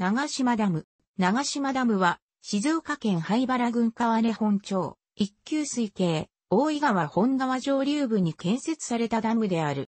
長島ダム。長島ダムは、静岡県灰原郡川根本町、一級水系、大井川本川上流部に建設されたダムである。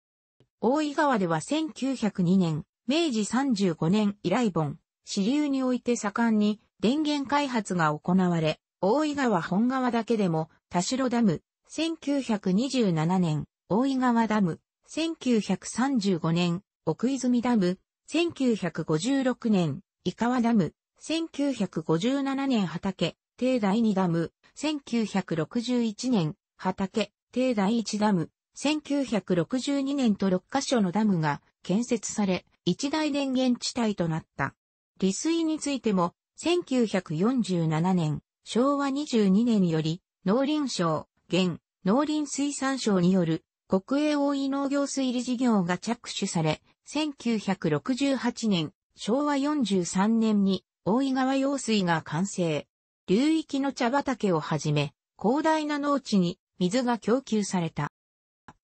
大井川では1902年、明治35年以来本、支流において盛んに電源開発が行われ、大井川本川だけでも、田代ダム、1927年、大井川ダム、1935年、奥泉ダム、1956年、伊川ダム、1957年畑、定第2ダム、1961年、畑、定第1ダム、1962年と6カ所のダムが建設され、一大電源地帯となった。利水についても、1947年、昭和22年より、農林省、現、農林水産省による国営大井農業水利事業が着手され、1968年、昭和43年に大井川用水が完成。流域の茶畑をはじめ、広大な農地に水が供給された。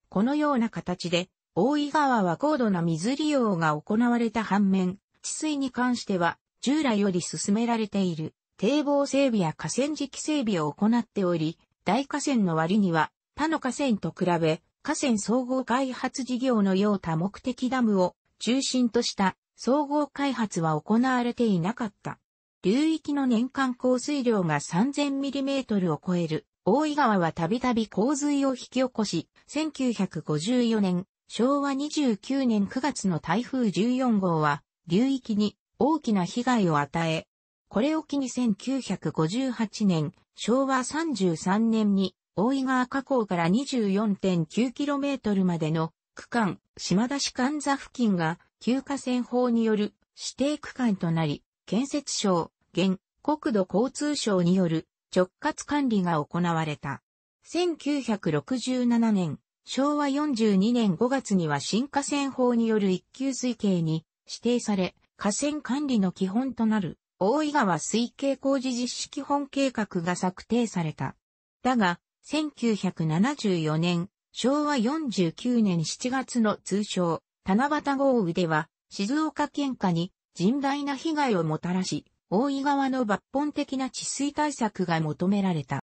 このような形で、大井川は高度な水利用が行われた反面、治水に関しては、従来より進められている、堤防整備や河川敷整備を行っており、大河川の割には、他の河川と比べ、河川総合開発事業のよう多目的ダムを中心とした総合開発は行われていなかった。流域の年間降水量が3 0 0 0トルを超える大井川はたびたび洪水を引き起こし、1954年、昭和29年9月の台風14号は、流域に大きな被害を与え、これを機に1958年、昭和33年に、大井川河口から 24.9km までの区間、島田市間座付近が休暇船法による指定区間となり、建設省、現、国土交通省による直轄管理が行われた。1967年、昭和42年5月には新河川法による一級水系に指定され、河川管理の基本となる大井川水系工事実施基本計画が策定された。だが、1974年、昭和49年7月の通称、七夕豪雨では、静岡県下に甚大な被害をもたらし、大井川の抜本的な治水対策が求められた。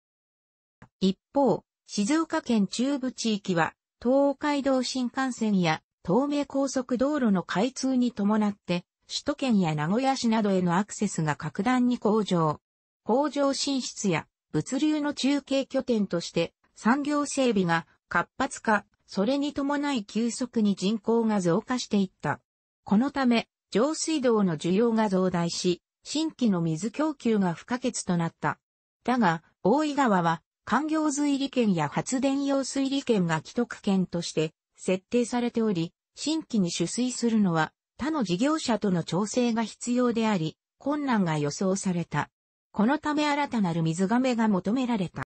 一方、静岡県中部地域は、東海道新幹線や東名高速道路の開通に伴って、首都圏や名古屋市などへのアクセスが格段に向上。工場進出や物流の中継拠点として産業整備が活発化、それに伴い急速に人口が増加していった。このため、上水道の需要が増大し、新規の水供給が不可欠となった。だが、大井川は、環境水利権や発電用水利権が既得権として設定されており、新規に取水するのは他の事業者との調整が必要であり、困難が予想された。このため新たなる水亀が求められた。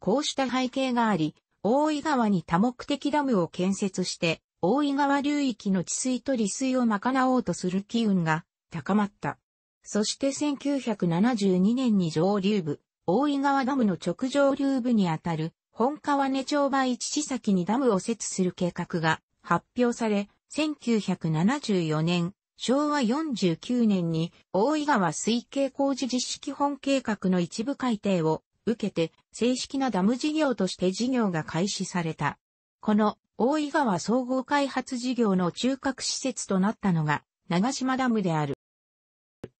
こうした背景があり、大井川に多目的ダムを建設して、大井川流域の治水と利水を賄おうとする機運が高まった。そして1972年に上流部、大井川ダムの直上流部にあたる、本川根町場一地先にダムを設置する計画が発表され、1974年、昭和49年に大井川水系工事実施基本計画の一部改定を受けて正式なダム事業として事業が開始された。この大井川総合開発事業の中核施設となったのが長島ダムである。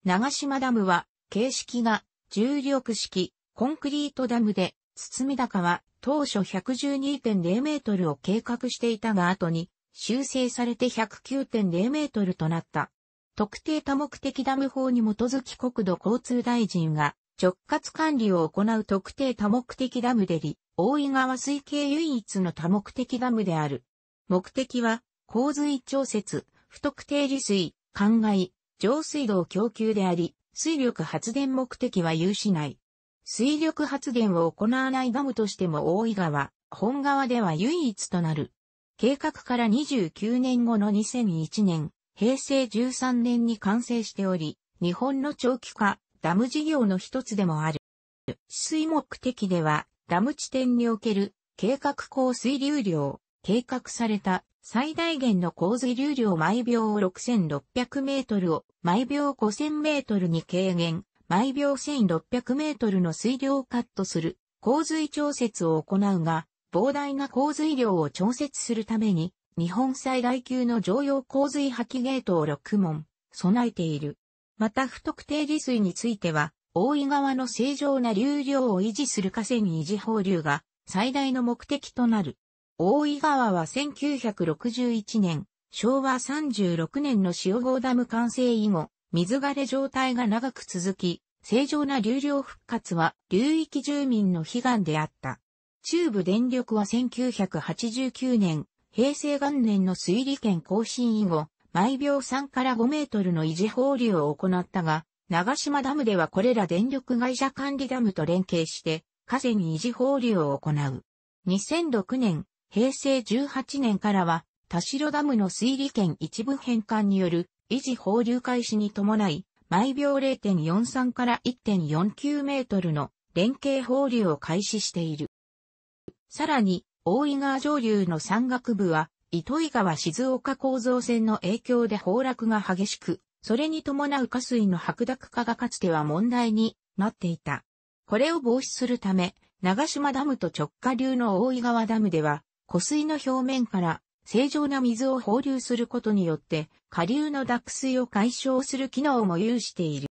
長島ダムは形式が重力式コンクリートダムで包み高は当初112.0メートルを計画していたが後に修正されて109.0メートルとなった。特定多目的ダム法に基づき国土交通大臣が直轄管理を行う特定多目的ダムでり、大井川水系唯一の多目的ダムである。目的は、洪水調節、不特定利水、灌漑、上水道供給であり、水力発電目的は有しない。水力発電を行わないダムとしても大井川、本川では唯一となる。計画から29年後の2001年、平成13年に完成しており、日本の長期化、ダム事業の一つでもある。取水目的では、ダム地点における計画降水流量、計画された最大限の洪水流量毎秒6600メートルを毎秒5000メートルに軽減、毎秒1600メートルの水量をカットする洪水調節を行うが、膨大な洪水量を調節するために、日本最大級の常用洪水破棄ゲートを6門備えている。また不特定利水については、大井川の正常な流量を維持する河川維持放流が最大の目的となる。大井川は1961年、昭和36年の塩郷ダム完成以後、水枯れ状態が長く続き、正常な流量復活は流域住民の悲願であった。中部電力は1989年、平成元年の水利権更新以後、毎秒3から5メートルの維持放流を行ったが、長島ダムではこれら電力会社管理ダムと連携して、河川に維持放流を行う。2006年、平成18年からは、田代ダムの水利権一部返還による維持放流開始に伴い、毎秒0.43から1.49メートルの連携放流を開始している。さらに、大井川上流の山岳部は、糸魚川静岡構造線の影響で崩落が激しく、それに伴う下水の白濁化がかつては問題になっていた。これを防止するため、長島ダムと直下流の大井川ダムでは、湖水の表面から正常な水を放流することによって、下流の濁水を解消する機能も有している。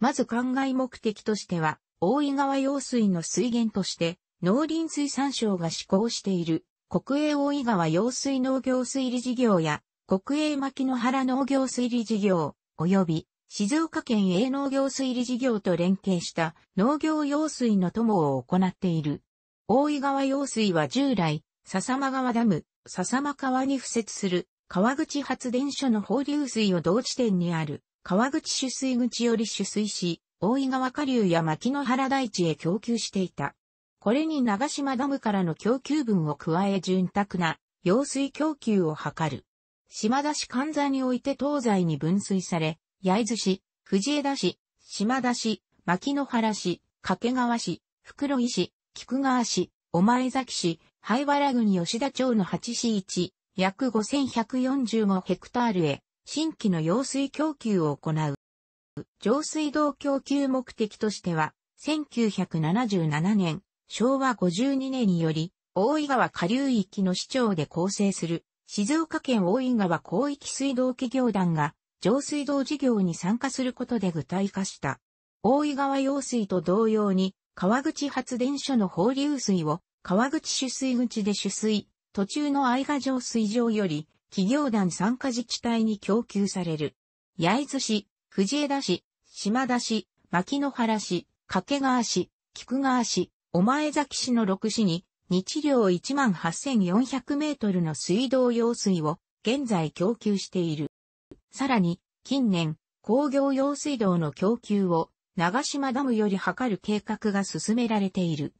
まず灌漑目的としては、大井川用水の水源として、農林水産省が施行している国営大井川用水農業水利事業や、国営牧野原農業水利事業、及び、静岡県営農業水利事業と連携した農業用水の友を行っている。大井川用水は従来、笹間川ダム、笹間川に付設する川口発電所の放流水を同地点にある川口取水口より取水し、大井川下流や牧野原大地へ供給していた。これに長島ダムからの供給分を加え潤沢な用水供給を図る。島田市関座において東西に分水され、焼津市、藤枝市、島田市、牧野原市、掛川市、袋井市、菊川市、お前崎市、灰原郡吉田町の8市1、約5145ヘクタールへ、新規の用水供給を行う。上水道供給目的としては、1977年、昭和52年により、大井川下流域の市長で構成する、静岡県大井川広域水道企業団が、上水道事業に参加することで具体化した。大井川用水と同様に、川口発電所の放流水を、川口取水口で取水、途中の愛賀上水場より、企業団参加自治体に供給される。焼津市、藤枝市、島田市、牧野原市、掛川市、菊川市、お前崎市の六市に、日量18,400メートルの水道用水を現在供給している。さらに、近年、工業用水道の供給を長島ダムより測る計画が進められている。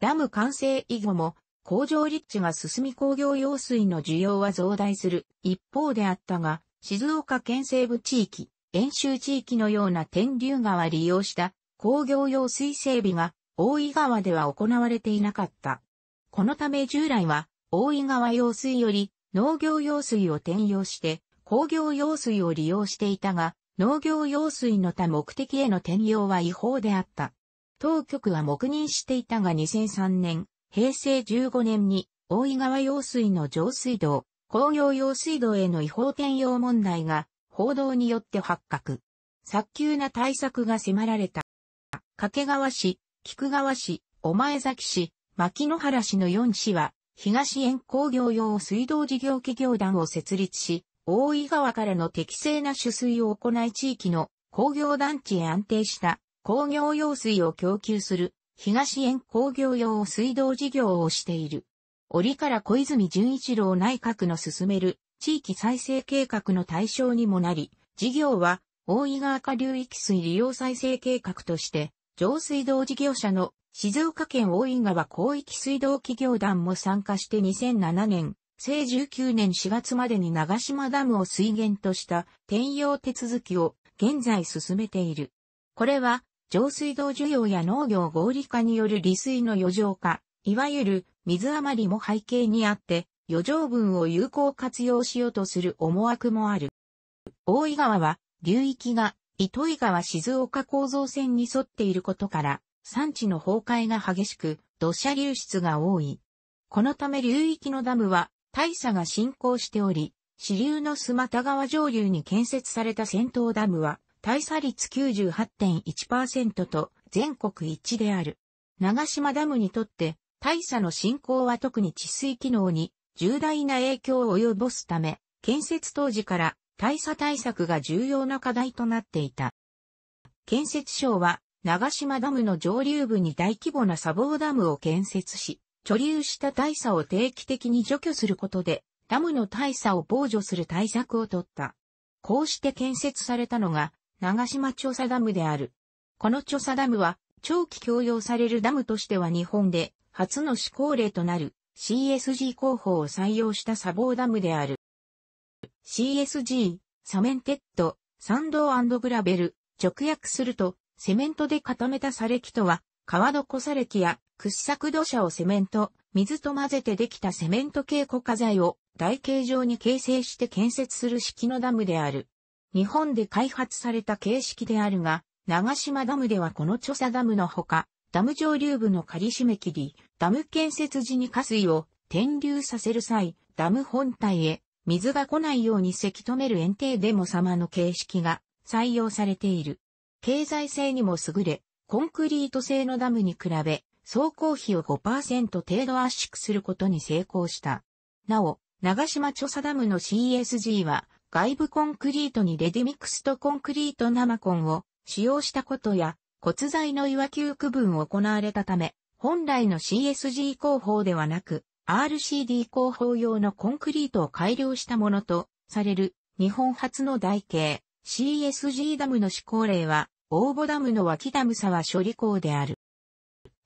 ダム完成以後も工場立地が進み工業用水の需要は増大する一方であったが、静岡県西部地域、遠州地域のような天竜川利用した工業用水整備が大井川では行われていなかった。このため従来は、大井川用水より農業用水を転用して、工業用水を利用していたが、農業用水の他目的への転用は違法であった。当局は黙認していたが2003年、平成15年に、大井川用水の上水道、工業用水道への違法転用問題が、報道によって発覚。早急な対策が迫られた。掛川市、菊川市、御前崎市、牧野原市の4市は、東園工業用水道事業企業団を設立し、大井川からの適正な取水を行い地域の工業団地へ安定した工業用水を供給する東園工業用水道事業をしている。折から小泉純一郎内閣の進める地域再生計画の対象にもなり、事業は大井川下流域水利用再生計画として上水道事業者の静岡県大井川広域水道企業団も参加して2007年、正19年4月までに長島ダムを水源とした転用手続きを現在進めている。これは上水道需要や農業合理化による利水の余剰化、いわゆる水余りも背景にあって余剰分を有効活用しようとする思惑もある。大井川は流域が糸井川静岡構造線に沿っていることから、山地の崩壊が激しく、土砂流出が多い。このため流域のダムは、大差が進行しており、支流の須又川上流に建設された先頭ダムは、大差率98.1%と全国一致である。長島ダムにとって、大差の進行は特に治水機能に重大な影響を及ぼすため、建設当時から大佐対策が重要な課題となっていた。建設省は、長島ダムの上流部に大規模な砂防ダムを建設し、貯留した大佐を定期的に除去することで、ダムの大佐を防除する対策を取った。こうして建設されたのが、長島調査ダムである。この調査ダムは、長期供用されるダムとしては日本で、初の施行例となる CSG 工法を採用した砂防ダムである。CSG、サメンテッド、サンドグラベル、直訳すると、セメントで固めた砂礫とは、川床砂礫や掘削土砂をセメント、水と混ぜてできたセメント系固化材を台形状に形成して建設する式のダムである。日本で開発された形式であるが、長島ダムではこの著作ダムのほか、ダム上流部の仮締め切り、ダム建設時に下水を転流させる際、ダム本体へ水が来ないようにせき止める園庭デモ様の形式が採用されている。経済性にも優れ、コンクリート製のダムに比べ、総工費を5%程度圧縮することに成功した。なお、長島調査ダムの CSG は、外部コンクリートにレディミクスとコンクリート生コンを使用したことや、骨材の岩球区分を行われたため、本来の CSG 工法ではなく、RCD 広報用のコンクリートを改良したものとされる日本初の台形 CSG ダムの施行例は応募ダムの脇ダム沢処理工である。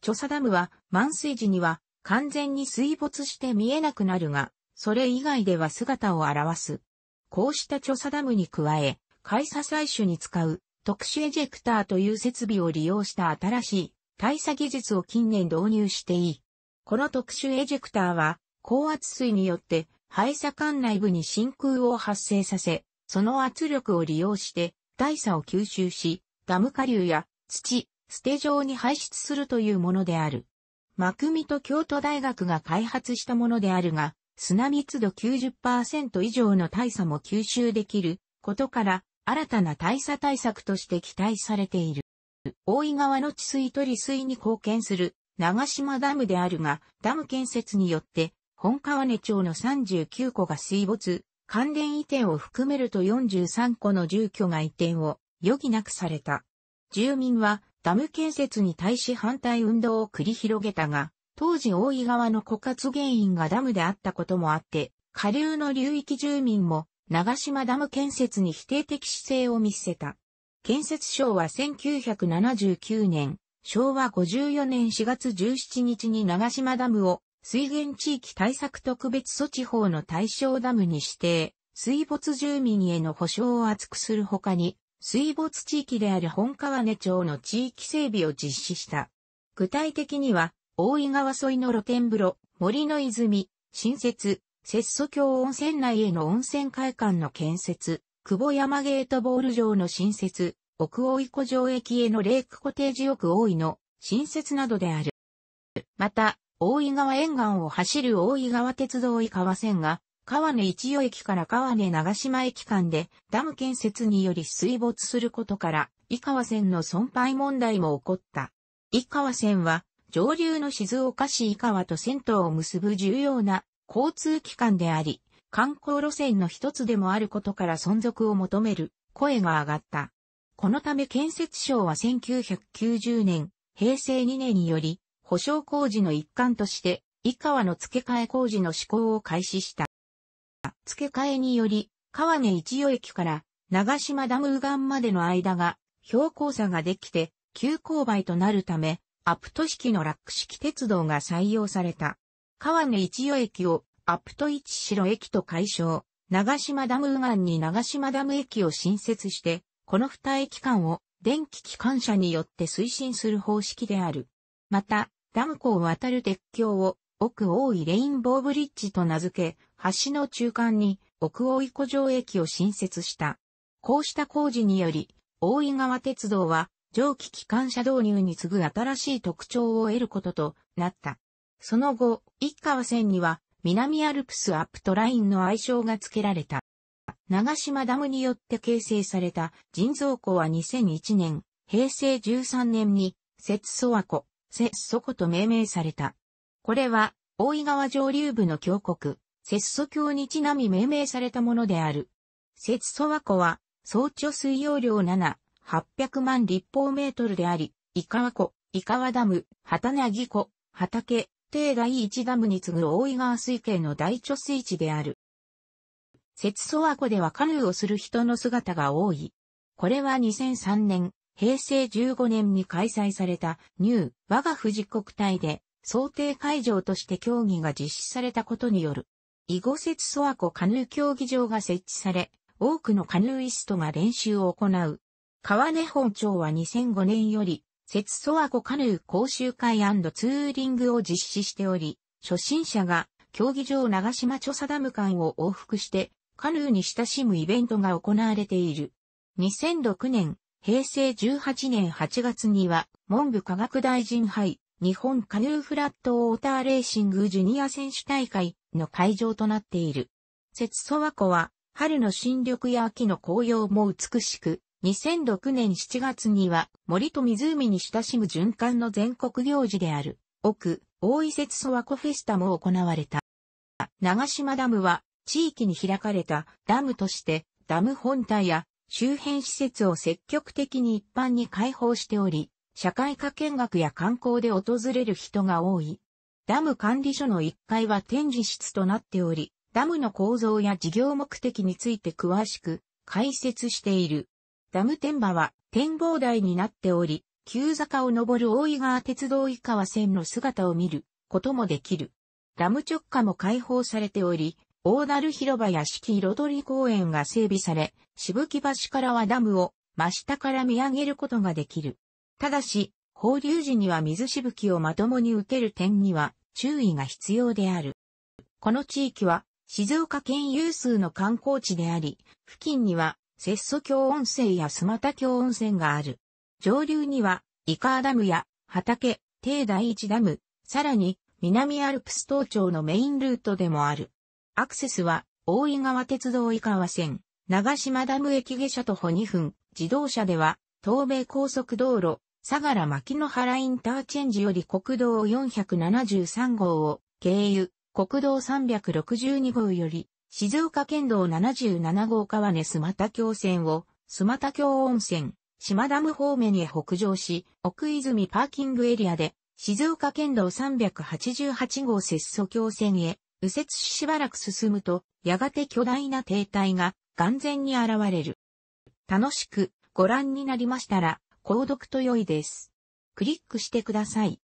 著作ダムは満水時には完全に水没して見えなくなるが、それ以外では姿を現す。こうした著作ダムに加え、海砂採取に使う特殊エジェクターという設備を利用した新しい大佐技術を近年導入していい。この特殊エジェクターは、高圧水によって排射管内部に真空を発生させ、その圧力を利用して大差を吸収し、ダム下流や土、捨て状に排出するというものである。マクミと京都大学が開発したものであるが、砂密度90%以上の大差も吸収できることから、新たな大差対策として期待されている。大井川の治水と利水に貢献する長島ダムであるが、ダム建設によって、本川根町の39戸が水没、関連移転を含めると43戸の住居が移転を余儀なくされた。住民はダム建設に対し反対運動を繰り広げたが、当時大井川の枯渇原因がダムであったこともあって、下流の流域住民も長島ダム建設に否定的姿勢を見せた。建設省は1979年、昭和54年4月17日に長島ダムを水源地域対策特別措置法の対象ダムに指定、水没住民への保障を厚くするほかに、水没地域である本川根町の地域整備を実施した。具体的には、大井川沿いの露天風呂、森の泉、新設、節素橋温泉内への温泉会館の建設、久保山ゲートボール場の新設、奥大井湖上駅へのレイクコテージ奥大井の新設などである。また、大井川沿岸を走る大井川鉄道井川線が、川根一予駅から川根長島駅間でダム建設により水没することから、井川線の損廃問題も起こった。井川線は、上流の静岡市井川と銭湯を結ぶ重要な交通機関であり、観光路線の一つでもあることから存続を求める声が上がった。このため建設省は1990年、平成2年により、保証工事の一環として、井川の付け替え工事の施行を開始した。付け替えにより、川根一予駅から長島ダム右岸までの間が標高差ができて急勾配となるため、アプト式のラック式鉄道が採用された。川根一予駅をアプト一城駅と解消、長島ダム右岸に長島ダム駅を新設して、この二駅間を電気機関車によって推進する方式である。また、ダム湖を渡る鉄橋を奥大井レインボーブリッジと名付け、橋の中間に奥大井湖上駅を新設した。こうした工事により、大井川鉄道は蒸気機関車導入に次ぐ新しい特徴を得ることとなった。その後、一川線には南アルプスアップトラインの愛称が付けられた。長島ダムによって形成された人造湖は2001年、平成13年に、節祖和湖、節祖湖と命名された。これは、大井川上流部の峡谷、節祖峡にちなみ命名されたものである。節祖和湖は、総朝水容量7、800万立方メートルであり、伊川湖、伊川ダム、畑な湖、畑、定第一ダムに次ぐ大井川水系の大貯水池である。節ソ和湖ではカヌーをする人の姿が多い。これは2003年、平成15年に開催されたニュー我が富士国体で想定会場として競技が実施されたことによる。囲碁節ソ和湖カヌー競技場が設置され、多くのカヌーイストが練習を行う。川根本町は2005年より、節ソ和湖カヌー講習会ツーリングを実施しており、初心者が競技場長島著佐ダム館を往復してカヌーに親しむイベントが行われている。2006年、平成18年8月には、文部科学大臣杯、日本カヌーフラットウォーターレーシングジュニア選手大会の会場となっている。節蘇和湖は、春の新緑や秋の紅葉も美しく、2006年7月には森と湖に親しむ循環の全国行事である、奥、大井節蘇和湖フェスタも行われた。長島ダムは地域に開かれたダムとしてダム本体や周辺施設を積極的に一般に開放しており、社会科見学や観光で訪れる人が多い。ダム管理所の1階は展示室となっており、ダムの構造や事業目的について詳しく解説している。ダム天馬は展望台になっており、急坂を登る大井川鉄道井川線の姿を見ることもできる。ダム直下も開放されており、大鳴広場や四季彩り公園が整備され、しぶき橋からはダムを真下から見上げることができる。ただし、放流時には水しぶきをまともに受ける点には注意が必要である。この地域は静岡県有数の観光地であり、付近には節蘇峡温泉や須又峡温泉がある。上流にはイカーダムや畑、低第一ダム、さらに南アルプス東町のメインルートでもある。アクセスは、大井川鉄道井川線、長島ダム駅下車徒歩2分、自動車では、東米高速道路、相良牧之原インターチェンジより国道473号を経由、国道362号より、静岡県道77号川根須又京線を、須又京温泉、島ダム方面へ北上し、奥泉パーキングエリアで、静岡県道388号節素京線へ、右折ししばらく進むと、やがて巨大な停滞が眼前に現れる。楽しくご覧になりましたら、購読と良いです。クリックしてください。